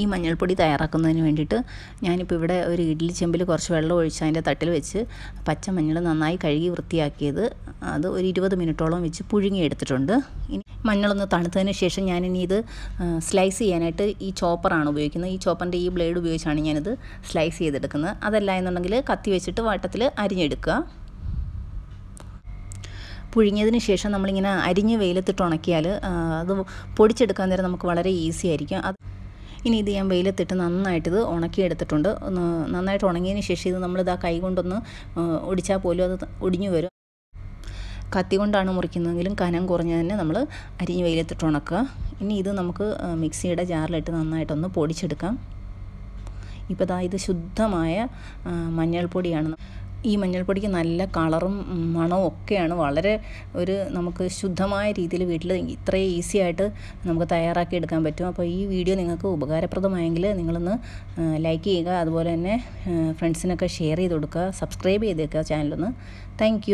ഈ മഞ്ഞൾപ്പൊടി തയ്യാറാക്കുന്നതിന് വേണ്ടിയിട്ട് ഞാനിപ്പോൾ ഇവിടെ ഒരു ഇഡ്ഡലി ചെമ്പിൽ കുറച്ച് വെള്ളം ഒഴിച്ച് അതിൻ്റെ തട്ടിൽ വെച്ച് പച്ച മഞ്ഞൾ നന്നായി കഴുകി വൃത്തിയാക്കിയത് അത് ഒരു ഇരുപത് മിനിറ്റോളം വെച്ച് പുഴുങ്ങി എടുത്തിട്ടുണ്ട് ഇനി മഞ്ഞളൊന്ന് തണുത്തതിന് ശേഷം ഞാനിനി ഇത് സ്ലൈസ് ചെയ്യാനായിട്ട് ഈ ചോപ്പറാണ് ഉപയോഗിക്കുന്നത് ഈ ചോപ്പറിൻ്റെ ഈ ബ്ലേഡ് ഉപയോഗിച്ചാണ് ഞാനിത് സ്ലൈസ് ചെയ്തെടുക്കുന്നത് അതല്ല എന്നുണ്ടെങ്കിൽ കത്തി വെച്ചിട്ട് വട്ടത്തിൽ അരിഞ്ഞെടുക്കുക പുഴുങ്ങിയതിന് ശേഷം നമ്മളിങ്ങനെ അരിഞ്ഞ് വെയിലത്തിട്ട് ഉണക്കിയാൽ അത് പൊടിച്ചെടുക്കാൻ നേരം നമുക്ക് വളരെ ഈസി ആയിരിക്കും അത് ഇനി ഇത് ഞാൻ വെയിലത്തിട്ട് നന്നായിട്ടിത് ഉണക്കിയെടുത്തിട്ടുണ്ട് നന്നായിട്ട് ഉണങ്ങിയതിന് ശേഷം ഇത് നമ്മളിതാ കൈ കൊണ്ടൊന്ന് ഒടിച്ചാൽ പോലും അത് ഒടിഞ്ഞു വരും കത്തി കൊണ്ടാണ് മുറിക്കുന്നതെങ്കിലും കനം കുറഞ്ഞ തന്നെ നമ്മൾ അരിഞ്ഞ് വെയിലത്തിട്ട് ഉണക്കുക ഇനി ഇത് നമുക്ക് മിക്സിയുടെ ജാറിലിട്ട് നന്നായിട്ടൊന്ന് പൊടിച്ചെടുക്കാം ഇപ്പോൾ ദാ ഇത് ശുദ്ധമായ മഞ്ഞൾപ്പൊടിയാണ് ഈ മഞ്ഞൾപ്പൊടിക്ക് നല്ല കളറും മണവും ഒക്കെയാണ് വളരെ ഒരു നമുക്ക് ശുദ്ധമായ രീതിയിൽ വീട്ടിൽ ഇത്രയും ഈസി ആയിട്ട് നമുക്ക് തയ്യാറാക്കി എടുക്കാൻ പറ്റും അപ്പോൾ ഈ വീഡിയോ നിങ്ങൾക്ക് ഉപകാരപ്രദമായെങ്കിൽ നിങ്ങളൊന്ന് ലൈക്ക് ചെയ്യുക അതുപോലെ തന്നെ ഫ്രണ്ട്സിനൊക്കെ ഷെയർ ചെയ്ത് കൊടുക്കുക സബ്സ്ക്രൈബ് ചെയ്തേക്കുക ചാനലൊന്ന് താങ്ക്